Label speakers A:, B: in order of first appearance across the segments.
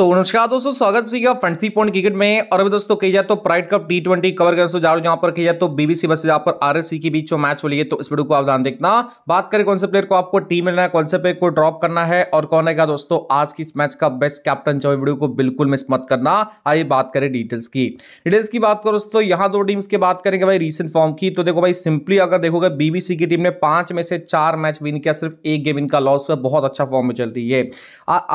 A: तो नमस्कार दोस्तों स्वागत सीखा फंसी पॉइंट क्रिकेट में और अभी दोस्तों कही जाए तो pride cup T twenty cover करने से जा रहा पर कही जाए तो बीबीसी बस जहां पर आरएससी के बीच जो मैच हो लिए तो इस वीडियो को आप ध्यान देखना बात करें कौन से प्लेयर को आपको टीम मिलना है कौन से प्लेयर को ड्रॉप करना है और कौन है दोस्तों आज की इस मैच का बेस्ट कैप्टन जो वीडियो को बिल्कुल मिस मत करना आइए बात करें डिटेल्स की डिटेल्स की बात करो दोस्तों यहाँ दो टीम्स की बात करेंगे भाई रिसेंट फॉर्म की तो देखो भाई सिंपली अगर देखोगे बीबीसी की टीम ने पांच में से चार मैच विन किया सिर्फ एक गेम इनका लॉस हुआ बहुत अच्छा फॉर्म में चल रही है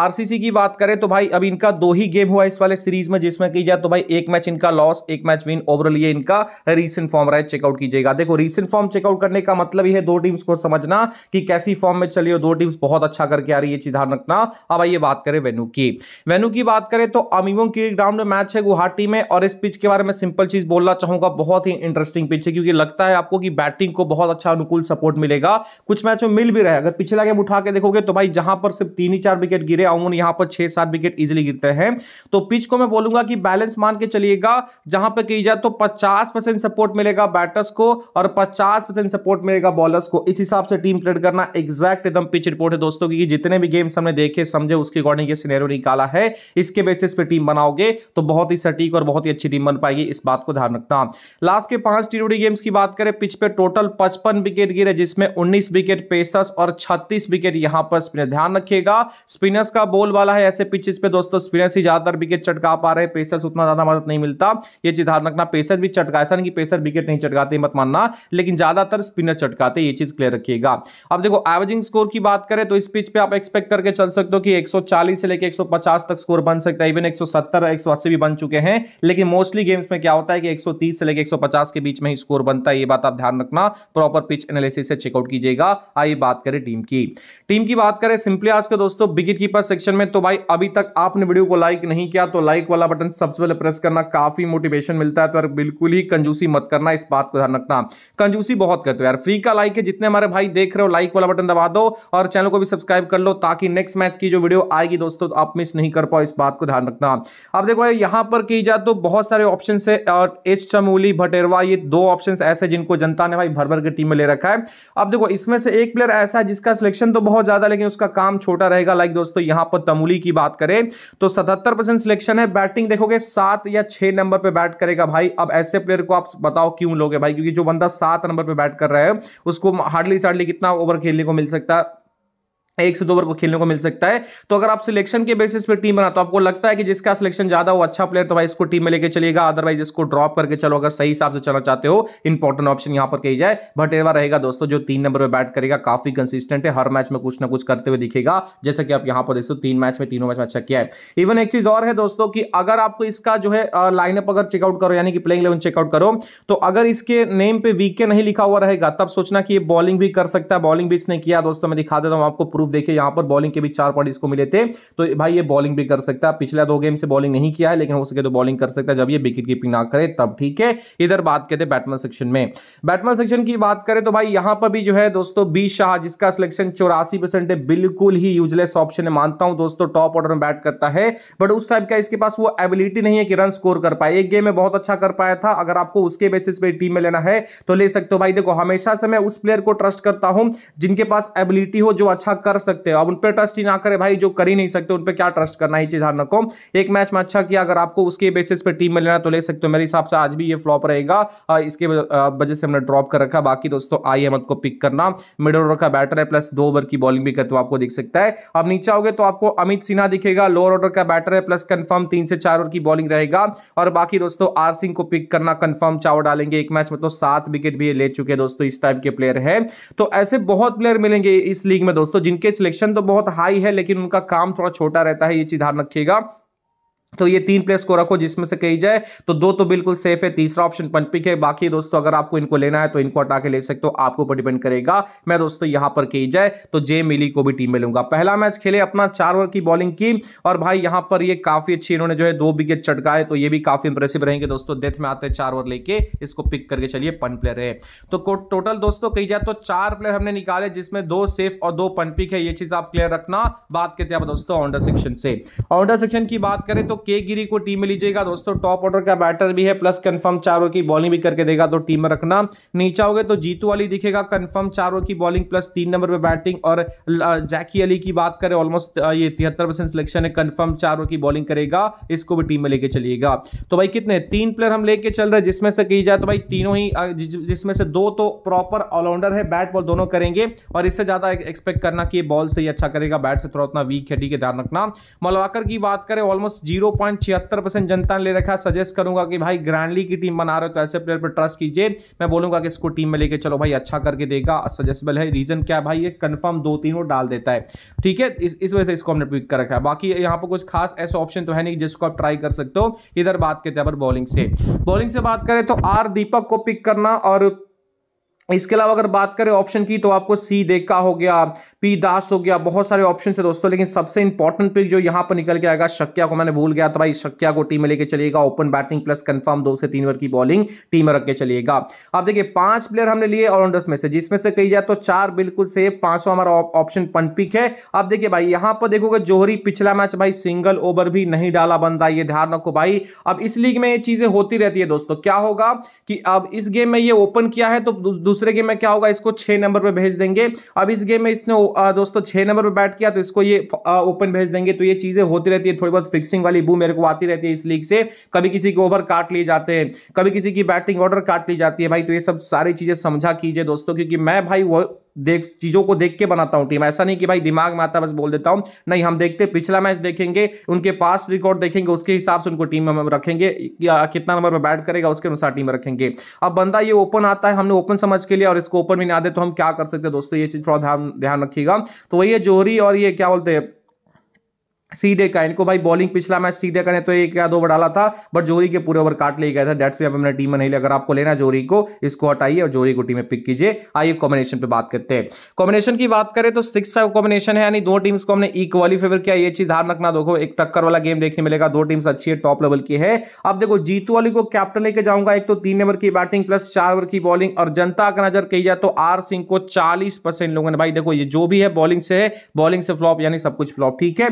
A: आरसीसी की बात करें तो भाई अभी इनका दो ही गेम हुआ इस वाले सीरीज में जिसमें की जाए तो भाई एक मैच इनका लॉस एक मैच विन ओवरऑल ये इनका रीसेंट फॉर्म रहा है चेकआउट कीजिएगा देखो रीसेंट फॉर्म चेकआउट करने का मतलब यह है दो टीम्स को समझना कि कैसी फॉर्म में चलिए दो टीम्स बहुत अच्छा करके आ रही है चीज रखना अब आइए बात करें वेन्यू की वेन्यू की बात करें तो अमीबों की ग्राउंड में मैच है गुवाहाटी में और इस पिच के बारे में सिंपल चीज बोलना चाहूंगा बहुत ही इंटरेस्टिंग पिच है क्योंकि लगता है आपको कि बैटिंग को बहुत अच्छा अनुकूल सपोर्ट मिलेगा कुछ मैच में मिल भी रहा है अगर पिछला गेम उठा के देखोगे तो भाई जहां पर सिर्फ तीन ही चार विकेट गिरे अमूमन यहां पर छह सात विकेट इजिली गिरते हैं तो पिच को मैं बोलूंगा कि बैलेंस मान के चलिएगा जहां पर कही जाए तो पचास सपोर्ट मिलेगा बैटर्स को और पचास सपोर्ट मिलेगा बॉलर्स को इस हिसाब से टीम क्रिएट करना एग्जैक्ट एकदम पिच रिपोर्ट है दोस्तों की जितने भी गेम्स हमने देखे समझे उसके अकॉर्डिंग ये सीनेरियो निकाला है इसके बेसिस पे टीम बनाओगे तो बहुत ही सटीक और बहुत ही अच्छी टीम बन पाएगी इस बात को ध्यान रखना लास्ट के पांच टी गेम्स की बात करें पिच पे टोटल पचपन विकेट गिरे जिसमें उन्नीस विकेट पेसर्स और छत्तीस विकेट यहां पर स्पिनर ध्यान रखिएगा स्पिनर्स का बोल वाला है ऐसे पिचेस पे दोस्तों दोस्तों स्पिनर्स ही ज्यादातर विकेट चटका पा रहे पेसर्स उतना ज्यादा मदद नहीं मिलता ये चीज ध्यान रखना पेसर भी चटका ऐसा नहीं कि पेसर विकेट नहीं चटकाते मत मानना लेकिन ज्यादातर स्पिनर चटकाते ये चीज क्लियर रखिएगा अब देखो एवरेजिंग स्कोर की बात करें तो इस पिच पे आप एक्सपेक्ट करके चल सकते हो कि एक से लेकर एक तक स्कोर बन सकता है इवन 170 180 भी बन चुके हैं लेकिन मोस्टली गेम्स में क्या होता है कि एक से लेकर एक के बीच में ही स्कोर बनता है ये बात आप ध्यान रखना प्रॉपर पिच एनालिसिस से चेकआउट कीजिएगा आइए बात करें टीम की टीम की बात करें सिंपली आज के दोस्तों विकेट कीपर सेक्शन में तो भाई अभी तक आप आपने वीडियो को लाइक नहीं किया तो लाइक वाला बटन सबसे पहले प्रेस करना काफी मोटिवेशन मिलता है तो यार बिल्कुल ही कंजूसी मत करना इस बात को ध्यान रखना कंजूसी बहुत करते हो यार फ्री का लाइक है जितने हमारे भाई देख रहे हो लाइक वाला बटन दबा दो और चैनल को भी सब्सक्राइब कर लो ताकि नेक्स्ट मैच की जो वीडियो आएगी दोस्तों आप मिस नहीं कर पाओ इस बात को ध्यान रखना अब देखो यहाँ पर की जाए तो बहुत सारे ऑप्शन है और एच चमोली भटेरवा ये दो ऑप्शन ऐसे जिनको जनता ने भाई भर भर के टीम में ले रखा है अब देखो इसमें से एक प्लेयर ऐसा है जिसका सिलेक्शन तो बहुत ज्यादा लेकिन उसका काम छोटा रहेगा लाइक दोस्तों यहाँ पर तमूली की बात करें तो सतहत्तर परसेंट सिलेक्शन है बैटिंग देखोगे सात या छह नंबर पर बैट करेगा भाई अब ऐसे प्लेयर को आप बताओ क्यों लोगे भाई क्योंकि जो बंदा सात नंबर पर बैट कर रहा है उसको हार्डली सार्डली कितना ओवर खेलने को मिल सकता है एक से दो ओवर को खेलने को मिल सकता है तो अगर आप सिलेक्शन के बेसिस पे टीम बना तो आपको लगता है कि जिसका सिलेक्शन ज्यादा हो अच्छा प्लेयर तो भाई इसको टीम में लेके चलेगा अदरवाइज इसको ड्रॉप करके चलो अगर सही हिसाब से चलना चाहते हो इंपॉर्टेंट ऑप्शन यहां पर कही जाए भटेवा रहेगा दोस्तों जो तीन नंबर पर बैट करेगा काफी कंसिस्टेंट है हर मैच में कुछ ना कुछ करते हुए दिखेगा जैसे कि आप यहां पर दोस्तों तीन मैच में तीनों मैच में अच्छा किया है इवन एक चीज और है दोस्तों की अगर आपको इसका जो है लाइनअप अगर चेकआउट करो यानी कि प्लेइंग इलेवन चेकआउट करो तो अगर इसके नेम पे वीके नहीं लिखा हुआ रहेगा तब सोचना कि ये बॉलिंग भी कर सकता है बॉलिंग भी इसने किया दोस्तों मैं दिखा देता हूं आपको प्रूफ प्रूफ देखिए यहां पर बॉलिंग के भी चार पॉइंट इसको मिले थे तो भाई ये बॉलिंग भी कर सकता है पिछले दो गेम से बॉलिंग नहीं किया है लेकिन हो सके तो बॉलिंग कर सकता है जब ये विकेट कीपिंग ना करे तब ठीक है इधर बात करते बैटमैन सेक्शन में बैटमैन सेक्शन की बात करें तो भाई यहां पर भी जो है दोस्तों बी शाह जिसका सिलेक्शन चौरासी परसेंट है बिल्कुल ही यूजलेस ऑप्शन है मानता हूं दोस्तों टॉप ऑर्डर में बैट करता है बट उस टाइप का इसके पास वो एबिलिटी नहीं है कि रन स्कोर कर पाए एक गेम में बहुत अच्छा कर पाया था अगर आपको उसके बेसिस पे टीम में लेना है तो ले सकते हो भाई देखो हमेशा से मैं उस प्लेयर को ट्रस्ट करता हूं जिनके पास एबिलिटी हो जो अच्छा कर कर सकते हो अब उन पर ट्रस्ट ही ना करें भाई जो कर ही नहीं सकते उन पर क्या ट्रस्ट करना ही चीज हारना को एक मैच में अच्छा किया अगर आपको उसके बेसिस पे टीम में लेना तो ले सकते हो मेरे हिसाब से आज भी ये फ्लॉप रहेगा इसके वजह से हमने ड्रॉप कर रखा बाकी दोस्तों आई अहमद को पिक करना मिडल ओवर का बैटर है प्लस दो ओवर की बॉलिंग भी करते तो हुए आपको दिख सकता है अब नीचे आओगे तो आपको अमित सिन्हा दिखेगा लोअर ऑर्डर का बैटर है प्लस कन्फर्म तीन से चार ओवर की बॉलिंग रहेगा और बाकी दोस्तों आर सिंह को पिक करना कन्फर्म चावर डालेंगे एक मैच में तो सात विकेट भी ले चुके दोस्तों इस टाइप के प्लेयर है तो ऐसे बहुत प्लेयर मिलेंगे इस लीग में दोस्तों जिनके सिलेक्शन तो बहुत हाई है लेकिन उनका काम थोड़ा छोटा रहता है ये चीज ध्यान रखिएगा तो ये तीन प्लेस को रखो जिसमें से कही जाए तो दो तो बिल्कुल सेफ है तीसरा ऑप्शन पनपिक है बाकी दोस्तों अगर आपको इनको लेना है तो इनको हटा के ले सकते हो आपके ऊपर डिपेंड करेगा मैं दोस्तों यहां पर कही जाए तो जे मिली को भी टीम में लूंगा पहला मैच खेले अपना चार ओवर की बॉलिंग की और भाई यहां पर ये काफी अच्छी इन्होंने जो है दो विकेट चटकाए तो ये भी काफी इंप्रेसिव रहेंगे दोस्तों डेथ में आते हैं चार ओवर लेके इसको पिक करके चलिए पन प्लेयर है तो टोटल दोस्तों कही जाए तो चार प्लेयर हमने निकाले जिसमें दो सेफ और दो पनपिक है ये चीज आप क्लियर रखना बात करते हैं दोस्तों ऑनडर सेक्शन से ऑनडर सेक्शन की बात करें तो के गिरी को टीम में लीजिएगा दोस्तों टॉप ऑर्डर का बैटर भी है प्लस कंफर्म चारों की बॉलिंग भी करके देगा तो टीम में रखना नीचे आओगे तो जीतू अली दिखेगा कंफर्म चारों की बॉलिंग प्लस तीन नंबर पर बैटिंग और जैकी अली की बात करें ऑलमोस्ट ये तिहत्तर सिलेक्शन है कन्फर्म चारों की बॉलिंग करेगा इसको भी टीम में लेके चलिएगा तो भाई कितने तीन प्लेयर हम लेके चल रहे हैं जिसमें से कही जाए तो भाई तीनों ही जिसमें से दो तो प्रॉपर ऑलराउंडर है बैट बॉल दोनों करेंगे और इससे ज्यादा एक्सपेक्ट करना कि बॉल से ही अच्छा करेगा बैट से थोड़ा उतना वीक है ठीक है ध्यान रखना मलवाकर की बात करें ऑलमोस्ट जीरो परसेंट जनता ने ले रखा सजेस्ट करूंगा कि भाई ग्रैंडली की टीम बना रहे हो तो ऐसे प्लेयर पर ट्रस्ट कीजिए मैं बोलूंगा कि इसको टीम में लेके चलो भाई अच्छा करके देगा सजेस्टेबल है रीजन क्या भाई ये कंफर्म दो तीन वो डाल देता है ठीक है इस, इस वजह से इसको हमने पिक कर रखा है बाकी यहाँ पर कुछ खास ऐसा ऑप्शन तो है नहीं जिसको आप ट्राई कर सकते हो इधर बात करते हैं बॉलिंग से बॉलिंग से बात करें तो आर दीपक को पिक करना और इसके अलावा अगर बात करें ऑप्शन की तो आपको सी देखा हो गया पी दास हो गया बहुत सारे ऑप्शन है दोस्तों लेकिन सबसे इंपॉर्टेंट पिक जो यहां पर निकल के आएगा शक्या को मैंने भूल गया था भाई शक्या को टीम में लेके चलिएगा ओपन बैटिंग प्लस कंफर्म दो से तीन ओवर की बॉलिंग टीम में रख के चलिएगा अब देखिए पांच प्लेयर हमने लिए ऑलराउंडर्स में से जिसमें से कही जाए तो चार बिल्कुल से पांचों हमारा ऑप्शन पनपिक है अब देखिए भाई यहां पर देखोगे जोहरी पिछला मैच भाई सिंगल ओवर भी नहीं डाला बनता ये ध्यान रखो भाई अब इस लीग में ये चीजें होती रहती है दोस्तों क्या होगा कि अब इस गेम में ये ओपन किया है तो दूसरे गेम में क्या होगा इसको छह नंबर पर भेज देंगे अब इस गेम में इसने दोस्तों छह नंबर पर बैट किया तो इसको ये ओपन भेज देंगे तो ये चीजें होती रहती है थोड़ी बहुत फिक्सिंग वाली बू मेरे को आती रहती है इस लीग से कभी किसी के ओवर काट लिए जाते हैं कभी किसी की बैटिंग ऑर्डर काट ली जाती है भाई तो ये सब सारी चीजें समझा कीजिए दोस्तों क्योंकि मैं भाई वो देख चीजों को देख के बनाता हूँ टीम ऐसा नहीं कि भाई दिमाग में आता बस बोल देता हूँ नहीं हम देखते पिछला मैच देखेंगे उनके पास रिकॉर्ड देखेंगे उसके हिसाब से उनको टीम में रखेंगे कितना नंबर पर बैट करेगा उसके अनुसार टीम में रखेंगे अब बंदा ये ओपन आता है हमने ओपन समझ के लिए और इसको ओपन भी ना दे तो हम क्या कर सकते हैं दोस्तों ये चीज थोड़ा ध्यान रखिएगा तो वही जोहरी और ये क्या बोलते हैं सीधे का इनको भाई बॉलिंग पिछला मैच सीधे करें तो एक या दो बढ़ाला डाला था बट जोरी के पूरे ओवर काट लिए गया था डेट्स अपने टीम में नहीं अगर आपको लेना जोरी को इसको हटाइए और जोरी को टीम में पिक कीजिए आइए कॉम्बिनेशन पे बात करते हैं कॉम्बिनेशन की बात करें तो सिक्स फाइव कॉम्बिनेशन है यानी दो टीम्स को हमने इक्वली फेवर किया ये चीज ध्यान रखना देखो एक टक्कर वाला गेम देखने मिलेगा दो टीम्स अच्छी है टॉप लेवल की है अब देखो जीतू वाली को कैप्टन लेके जाऊंगा एक तो तीन नंबर की बैटिंग प्लस चार ओवर की बॉलिंग और जनता का नजर कही जाए तो आर सिंह को चालीस लोगों ने भाई देखो ये जो भी है बॉलिंग से है बॉलिंग से फ्लॉप यानी सब कुछ फ्लॉप ठीक है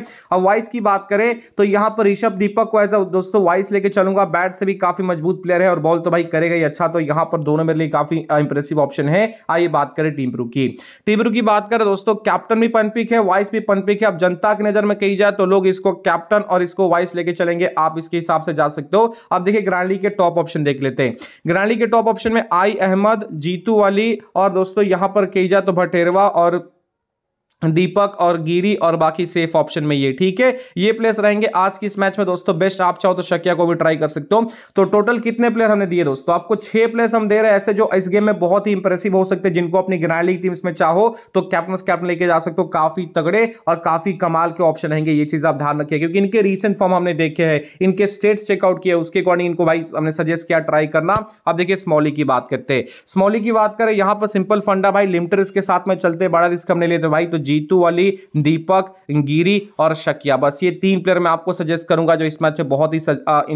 A: वाइस की बात करें तो यहां पर ऋषभ दीपक को एज दोस्तों वाइस लेके चलूंगा बैट से भी काफी मजबूत प्लेयर है और बॉल तो भाई करेगा ही अच्छा तो यहां पर दोनों मेरे लिए काफी इंप्रेसिव ऑप्शन है आइए बात करें टीम टीमरू की टीम टीमरू की बात करें दोस्तों कैप्टन भी पनपिक है वाइस भी पनपिक है अब जनता की नजर में कही जाए तो लोग इसको कैप्टन और इसको वाइस लेके चलेंगे आप इसके हिसाब से जा सकते हो अब देखिए ग्रांडली के टॉप ऑप्शन देख लेते हैं ग्रांडली के टॉप ऑप्शन में आई अहमद जीतू वाली और दोस्तों यहां पर कही जाए तो भटेरवा और दीपक और गिरी और बाकी सेफ ऑप्शन में ये ठीक है ये प्लेयर्स रहेंगे आज की इस मैच में दोस्तों बेस्ट आप चाहो तो शकिया को भी ट्राई कर सकते हो तो टोटल कितने प्लेयर हमने दिए दोस्तों आपको छह प्लेयर्स हम दे रहे हैं ऐसे जो इस गेम में बहुत ही इंप्रेसिव हो सकते हैं जिनको अपनी गिनाई लीग टीम्स में चाहो तो कैप्टन कैप्टन लेके जा सकते हो काफी तगड़े और काफी कमाल के ऑप्शन रहेंगे ये चीज आप ध्यान रखिए क्योंकि इनके रिसेंट फॉर्म हमने देखे है इनके स्टेट्स चेकआउट किया उसके अकॉर्डिंग इनको भाई हमने सजेस्ट किया ट्राई करना अब देखिए स्मॉली की बात करते हैं स्मॉली की बात करें यहाँ पर सिंपल फंडा भाई लिमिटर इसके साथ में चलते बड़ा रिस्क हमने लेते भाई तो जीतू अली दीपक गिरी और शकिया बस ये तीन प्लेयर मैं आपको सजेस्ट करूंगा जो इस मैच में बहुत ही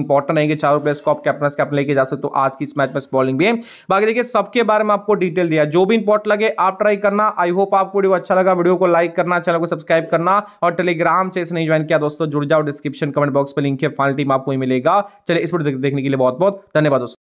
A: इंपॉर्टेंट रहेंगे चारों प्लेयर्स को आप कैप्टन कैप्टन लेके जा सकते हो आज की इस मैच में बॉलिंग भी बाकी देखिए सबके बारे में आपको डिटेल दिया जो भी इंपॉर्टेंट लगे आप ट्राई करना आई होप आपको वीडियो अच्छा लगा वीडियो को लाइक करना चैनल को सब्सक्राइब करना और टेलीग्राम से नहीं ज्वाइन किया दोस्तों जुड़ जाओ डिस्क्रिप्शन कमेंट बॉक्स पर लिंक है फाइनल टीम आपको ही मिलेगा चलिए इस वीडियो देखने के लिए बहुत बहुत धन्यवाद दोस्तों